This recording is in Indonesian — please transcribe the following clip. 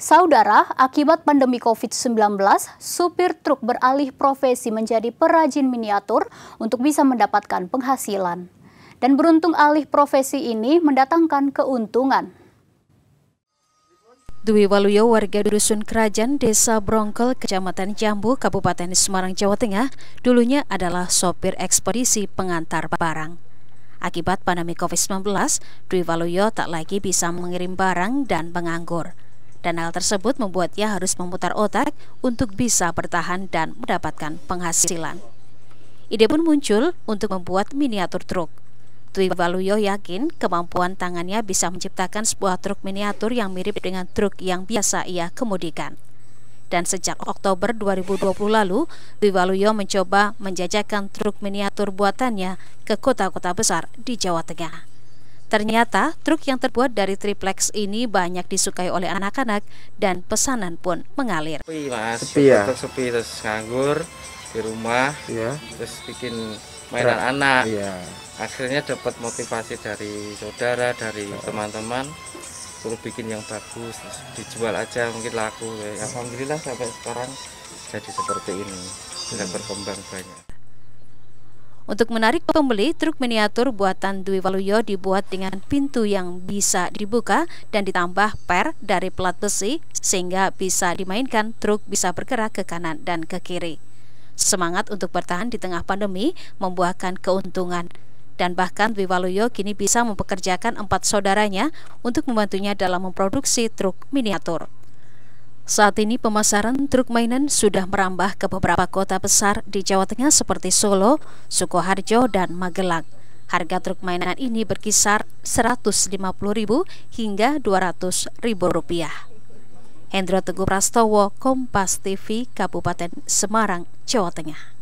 Saudara, akibat pandemi COVID-19, supir truk beralih profesi menjadi perajin miniatur untuk bisa mendapatkan penghasilan. Dan beruntung alih profesi ini mendatangkan keuntungan. Dwi Waluyo warga Dusun Kerajaan, Desa Brongkel, Kecamatan Jambu, Kabupaten Semarang, Jawa Tengah, dulunya adalah sopir ekspedisi pengantar barang. Akibat pandemi COVID-19, Dwi Waluyo tak lagi bisa mengirim barang dan menganggur dan hal tersebut membuat ia harus memutar otak untuk bisa bertahan dan mendapatkan penghasilan. Ide pun muncul untuk membuat miniatur truk. Tui Waluyo yakin kemampuan tangannya bisa menciptakan sebuah truk miniatur yang mirip dengan truk yang biasa ia kemudikan. Dan sejak Oktober 2020 lalu, Tui Waluyo mencoba menjajakan truk miniatur buatannya ke kota-kota besar di Jawa Tengah. Ternyata truk yang terbuat dari triplex ini banyak disukai oleh anak-anak dan pesanan pun mengalir. Sepi mas, sepi ya? Sepi terus nganggur di rumah, ya. terus bikin mainan Berat. anak. Ya. Akhirnya dapat motivasi dari saudara, dari teman-teman suruh bikin yang bagus, dijual aja mungkin laku. Ya, alhamdulillah sampai sekarang jadi seperti ini, sudah hmm. berkembang banyak. Untuk menarik pembeli, truk miniatur buatan Dwi Waluyo dibuat dengan pintu yang bisa dibuka dan ditambah per dari pelat besi sehingga bisa dimainkan truk bisa bergerak ke kanan dan ke kiri. Semangat untuk bertahan di tengah pandemi membuahkan keuntungan dan bahkan Dwi Waluyo kini bisa mempekerjakan empat saudaranya untuk membantunya dalam memproduksi truk miniatur. Saat ini pemasaran truk mainan sudah merambah ke beberapa kota besar di Jawa Tengah seperti Solo, Sukoharjo, dan Magelang. Harga truk mainan ini berkisar Rp150.000 hingga Rp200.000. Hendro Teguh Prastowo, Kompas TV, Kabupaten Semarang, Jawa Tengah.